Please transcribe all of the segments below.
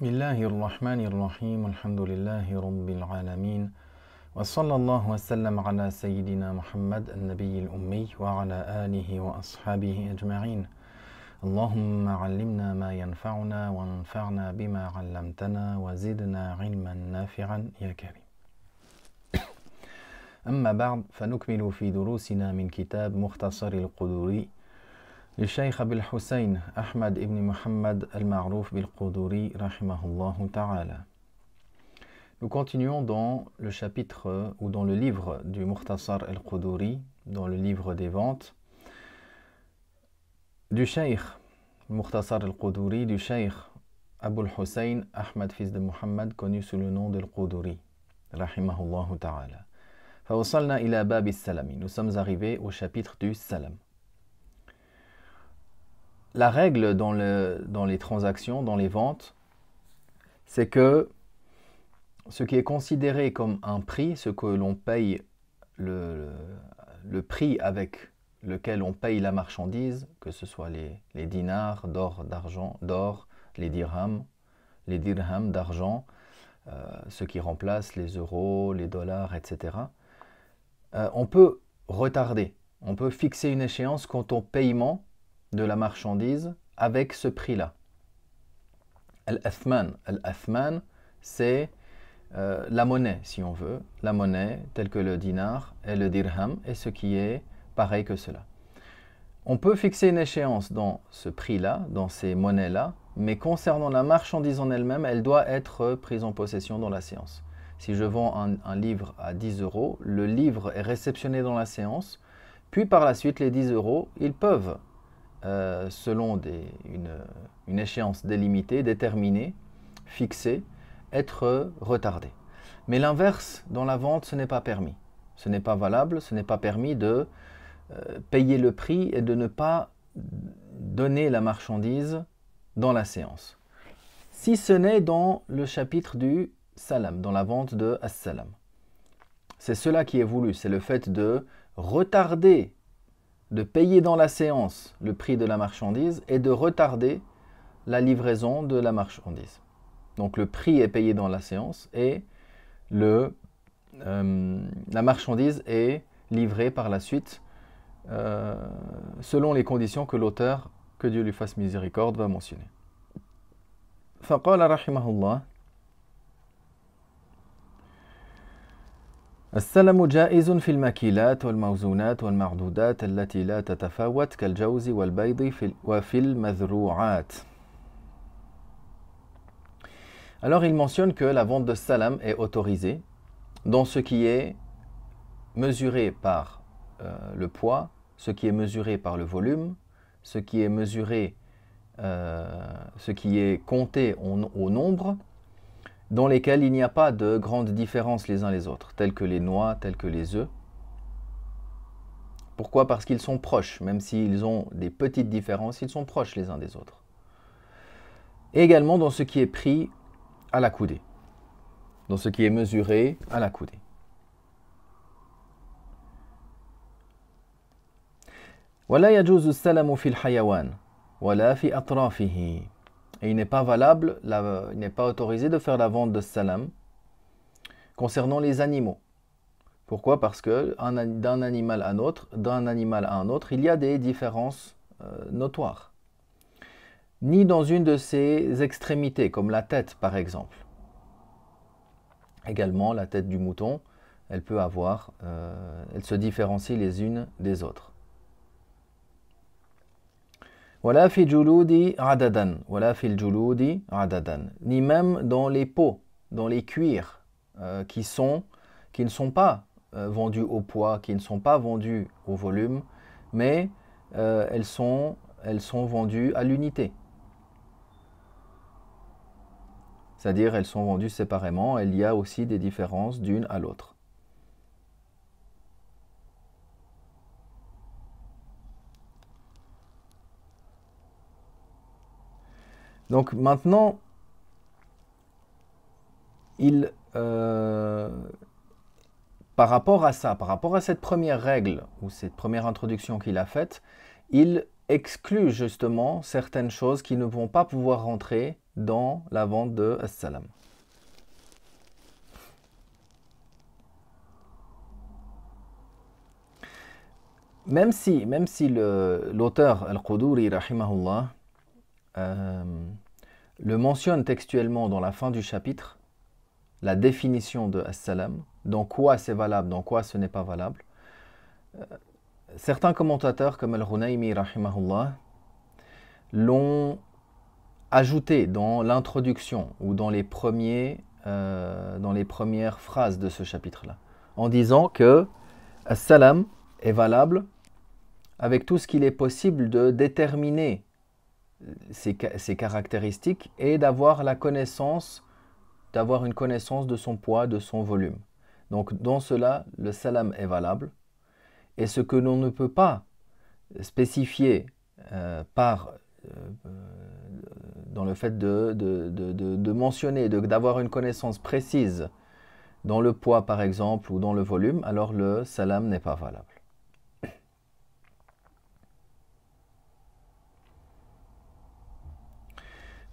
بسم الله الرحمن الرحيم الحمد لله رب العالمين وصلى الله وسلم على سيدنا محمد النبي الأمي وعلى آله وأصحابه أجمعين اللهم علمنا ما ينفعنا وانفعنا بما علمتنا وزدنا علما نافعا يا كريم أما بعد فنكمل في دروسنا من كتاب مختصر القدوري Le Hussein ibn ibn Muhammad al-Ma'ruf bil-Quduri rahimahullahu ta'ala. Nous continuons dans le chapitre ou dans le livre du Mukhtasar al-Quduri, dans le livre des ventes, du shaykh Mukhtasar al-Quduri, du Sheikh Abul Hussein Ahmad, fils de Muhammad, connu sous le nom de al-Quduri, rahimahullah ta'ala. Nous sommes arrivés au chapitre du Salam la règle dans, les transactions, dans les ventes, c'est que ce qui est considéré comme un prix, ce que l'on paye, le, prix avec lequel on paye la marchandise, que ce soit les, dinars d'or, d'argent, d'or, les dirhams, les dirhams d'argent, euh, ce qui remplace les euros, les dollars, etc. Euh, on peut retarder, on peut fixer une échéance quant au paiement de la marchandise avec ce prix-là. Al-Athman, c'est euh, la monnaie, si on veut, la monnaie telle que le dinar et le dirham et ce qui est pareil que cela. On peut fixer une échéance dans ce prix-là, dans ces monnaies-là, mais concernant la marchandise en elle-même, elle doit être prise en possession dans la séance. Si je vends un, un livre à 10 euros, le livre est réceptionné dans la séance, puis par la suite, les 10 euros, ils peuvent euh, selon une, échéance délimitée, déterminée, fixée, être retardé. Mais l'inverse, dans la vente, ce n'est pas permis. Ce n'est pas valable, ce n'est pas permis de euh, payer le prix et de ne pas donner la marchandise dans la séance. Si ce n'est dans le chapitre du salam, dans la vente de as-salam. C'est cela qui est voulu, c'est le fait de retarder de payer dans la séance le prix de la marchandise et de retarder la livraison de la marchandise. Donc le prix est payé dans la séance et le, euh, la marchandise est livrée par la suite euh, selon les conditions que l'auteur, que Dieu lui fasse miséricorde, va mentionner. Alors il mentionne que la vente de salam est autorisée dans ce qui est mesuré par euh, le poids, ce qui est mesuré par le volume, ce qui est mesuré, euh, ce qui est compté au nombre, dans lesquels il n'y a pas de grandes différences les uns les autres, tels que les noix, tels que les œufs. Pourquoi Parce qu'ils sont proches, même s'ils ont des petites différences, ils sont proches les uns des autres. Et également dans ce qui est pris à la coudée, dans ce qui est mesuré à la coudée. ولا يجوز السلم fi et il n'est pas valable, il n'est pas autorisé de faire la vente de salam concernant les animaux. Pourquoi Parce que d'un animal à un autre, d'un animal à un autre, il y a des différences euh, notoires. Ni dans une de ses extrémités, comme la tête par exemple. Également, la tête du mouton, elle peut avoir, euh, elle se différencie les unes des autres. Voilà fi radadan. Ni même dans les pots, dans les cuirs, euh, qui, sont, qui ne sont pas euh, vendus au poids, qui ne sont pas vendus au volume, mais euh, elles, sont, elles sont vendues à l'unité. C'est-à-dire, elles sont vendues séparément. Il y a aussi des différences d'une à l'autre. Donc maintenant, il, euh, par rapport à ça, par rapport à cette première règle ou cette première introduction qu'il a faite, il exclut justement certaines choses qui ne vont pas pouvoir rentrer dans la vente de Salam. Même si, même si l'auteur Al-Quduri, rahimahullah, euh, le mentionne textuellement dans la fin du chapitre, la définition de As-Salam, dans quoi c'est valable, dans quoi ce n'est pas valable. Euh, certains commentateurs, comme Al-Hunaymi, l'ont ajouté dans l'introduction ou dans les, premiers, euh, dans les premières phrases de ce chapitre-là, en disant que As-Salam est valable avec tout ce qu'il est possible de déterminer ses, caractéristiques et d'avoir la connaissance, d'avoir une connaissance de son poids, de son volume. Donc dans cela, le salam est valable. Et ce que l'on ne peut pas spécifier euh, par, euh, dans le fait de, de, de, de mentionner, d'avoir une connaissance précise dans le poids par exemple ou dans le volume, alors le salam n'est pas valable.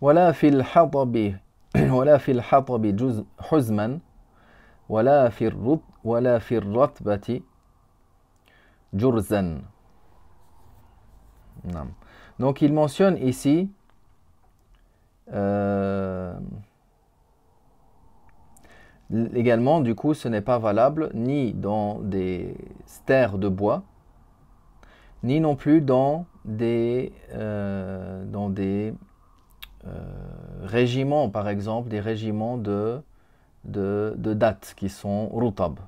ولا fil الحطب Voilà fil الحطب جزء Voilà ولا في الرط Donc il mentionne ici euh, également du coup ce n'est pas valable ni dans des stères de bois ni non plus dans des, euh, dans des régiments, par exemple, des régiments de, de, de dates qui sont rutab.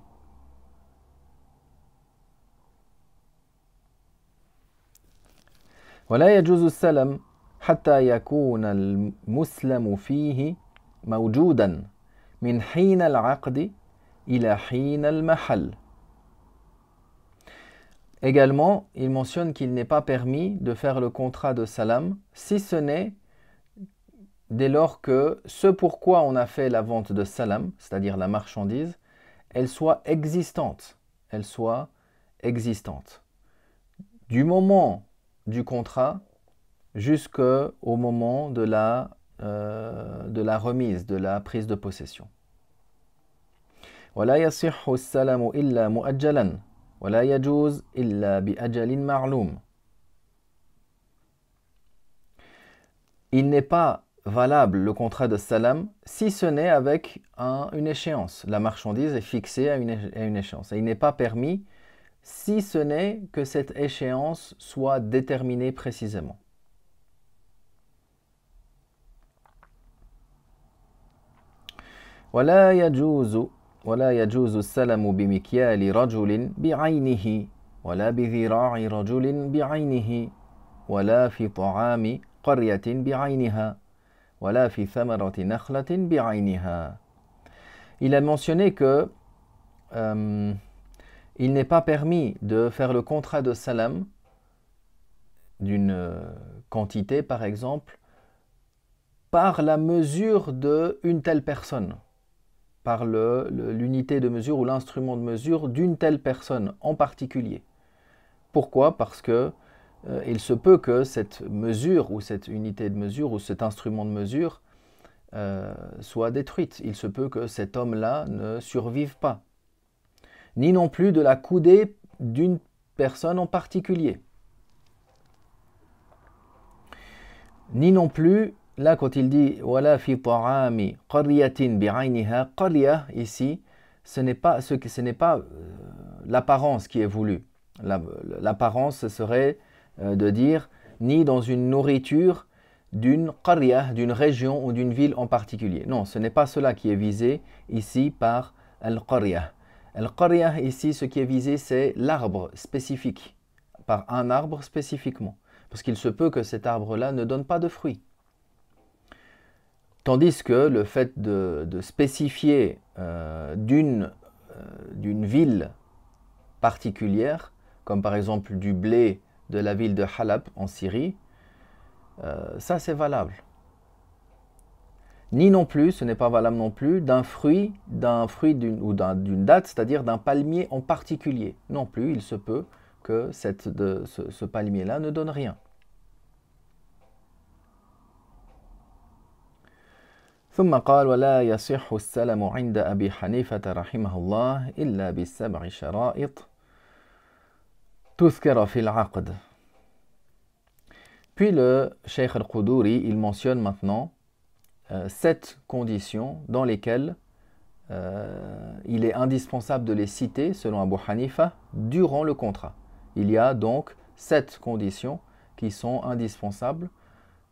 ولا يجوز السلم حتى يكون المسلم فيه موجودا من حين العقد إلى حين المحل Également, il mentionne qu'il n'est pas permis de faire le contrat de salam si ce n'est dès lors que ce pourquoi on a fait la vente de salam, c'est-à-dire la marchandise, elle soit existante. Elle soit existante. Du moment du contrat jusqu'au moment de la, euh, de la remise, de la prise de possession. Il n'est pas valable le contrat de salam, si ce n'est avec une échéance. La marchandise est fixée à une, échéance. Et il n'est pas permis si ce n'est que cette échéance soit déterminée précisément. ولا يجوز ولا يجوز بمكيال رجل بعينه ولا بذراع رجل بعينه ولا في طعام بعينها il a mentionné que euh, il n'est pas permis de faire le contrat de salam d'une quantité, par exemple, par la mesure de une telle personne, par l'unité de mesure ou l'instrument de mesure d'une telle personne en particulier. Pourquoi Parce que euh, il se peut que cette mesure ou cette unité de mesure ou cet instrument de mesure euh, soit détruite. Il se peut que cet homme-là ne survive pas. Ni non plus de la coudée d'une personne en particulier. Ni non plus, là quand il dit « Wala fi ici, ce n'est pas, ce, ce pas euh, l'apparence qui est voulue. L'apparence, serait euh, de dire, ni dans une nourriture d'une qariya, d'une région ou d'une ville en particulier. Non, ce n'est pas cela qui est visé ici par al-qariya. Al-qariya, ici, ce qui est visé, c'est l'arbre spécifique, par un arbre spécifiquement, parce qu'il se peut que cet arbre-là ne donne pas de fruits. Tandis que le fait de, spécifier euh, euh, d'une ville particulière, comme par exemple du blé de la ville de Halab en Syrie, euh, ça c'est valable. Ni non plus, ce n'est pas valable non plus, d'un fruit, d'un fruit d'une, ou d'une date, c'est-à-dire d'un palmier en particulier. Non plus, il se peut que cette, ce, palmier-là ne donne rien. ثم قال puis le Cheikh al-Quduri, il mentionne maintenant euh, sept conditions dans lesquelles euh, il est indispensable de les citer, selon Abu Hanifa, durant le contrat. Il y a donc sept conditions qui sont indispensables,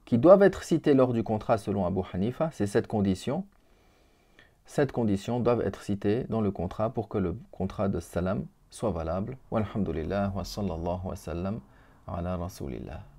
qui doivent être citées lors du contrat, selon Abu Hanifa. C'est sept conditions, sept conditions doivent être citées dans le contrat pour que le contrat de salam soit valable. Walhamdulillah wa sallallahu wa sallam ala rasulillah.